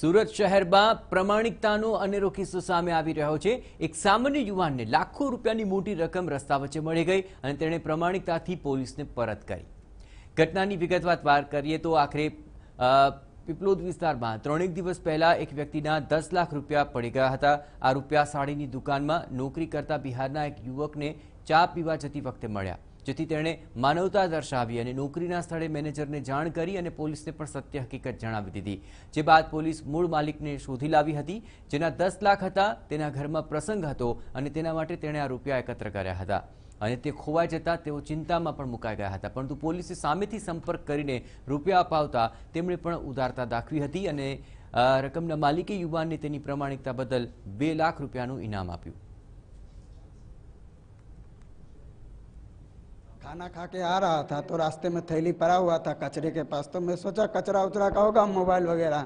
સુરત શહેરમાં પ્રમાણિકતાનો અનેરો કિસ્સો સામે આવી રહ્યો છે એક સામાન્ય યુવાનને લાખો રૂપિયાની મોટી રકમ રસ્તા વચ્ચે મળી ગઈ અને તેણે પ્રમાણિકતાથી પોલીસને પરત કરી ઘટનાની વિગતવાર વાત કરીએ તો આખરે પીપલોદ વિસ્તારમાં ત્રણેક દિવસ પહેલા એક વ્યક્તિના દસ લાખ રૂપિયા પડી ગયા હતા આ રૂપિયા સાડીની દુકાનમાં નોકરી કરતા બિહારના એક યુવકને ચા પીવા જતી વખતે મળ્યા જેથી તેણે માનવતા દર્શાવી અને નોકરીના સ્થળે મેનેજરને જાણ કરી અને પોલીસને પણ સત્ય હકીકત જણાવી દીધી જે બાદ પોલીસ મૂળ માલિકને શોધી લાવી હતી જેના દસ લાખ હતા તેના ઘરમાં પ્રસંગ હતો અને તેના માટે તેણે આ રૂપિયા એકત્ર કર્યા હતા અને તે ખોવાઈ જતા તેઓ ચિંતામાં પણ મુકાઈ ગયા હતા પરંતુ પોલીસે સામેથી સંપર્ક કરીને રૂપિયા અપાવતા તેમણે પણ ઉદારતા દાખવી હતી અને રકમના માલિકે યુવાનને તેની પ્રમાણિકતા બદલ બે લાખ રૂપિયાનું ઇનામ આપ્યું खाना खा के आ रहा था तो रास्ते में थैली पड़ा हुआ था कचरे के पास तो मैं सोचा कचरा उचरा का होगा मोबाइल वगैरह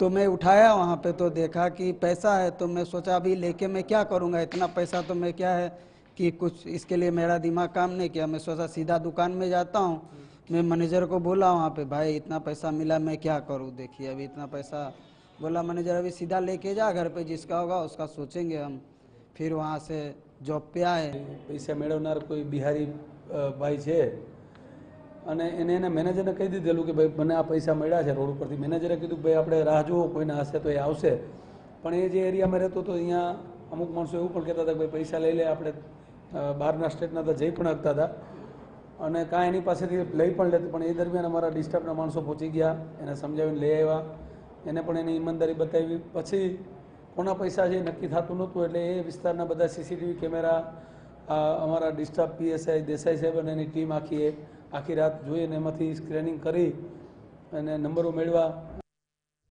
तो मैं उठाया वहाँ पे तो देखा कि पैसा है तो मैं सोचा अभी लेके मैं क्या करूँगा इतना पैसा तो मैं क्या है कि कुछ इसके लिए मेरा दिमाग काम नहीं किया मैं सोचा सीधा दुकान में जाता हूँ मैं मैनेजर को बोला वहाँ पे भाई इतना पैसा मिला मैं क्या करूँ देखिए अभी इतना पैसा बोला मैनेजर अभी सीधा लेके जा घर पे जिसका होगा उसका सोचेंगे हम फिर वहाँ से जॉब पे आए पैसा मेड़वनार कोई बिहारी ભાઈ છે અને એને એને મેનેજરને કહી દીધેલું કે ભાઈ મને આ પૈસા મળ્યા છે રોડ ઉપરથી મેનેજરે કીધું ભાઈ આપણે રાહ જુઓ કોઈને હશે તો એ આવશે પણ એ જે એરિયામાં રહેતો હતો અહીંયા અમુક માણસો એવું પણ કહેતા હતા કે ભાઈ પૈસા લઈ લે આપણે બહારના સ્ટેટના હતા જઈ પણ શકતા હતા અને કાંઈ એની પાસેથી લઈ પણ લેતી પણ એ દરમિયાન અમારા ડિસ્ટર્બના માણસો પહોંચી ગયા એને સમજાવીને લઈ આવ્યા એને પણ એની ઈમાનદારી બતાવી પછી કોના પૈસા છે નક્કી થતું નહોતું એટલે એ વિસ્તારના બધા સીસીટીવી કેમેરા અમારા ડિસ્ટાફ પીએસઆઈ દેસાઈ સાહેબ અને એની ટીમ આખી આખી રાત જોઈ અને એમાંથી સ્ક્રેનિંગ કરી અને નંબરો મેળવ્યા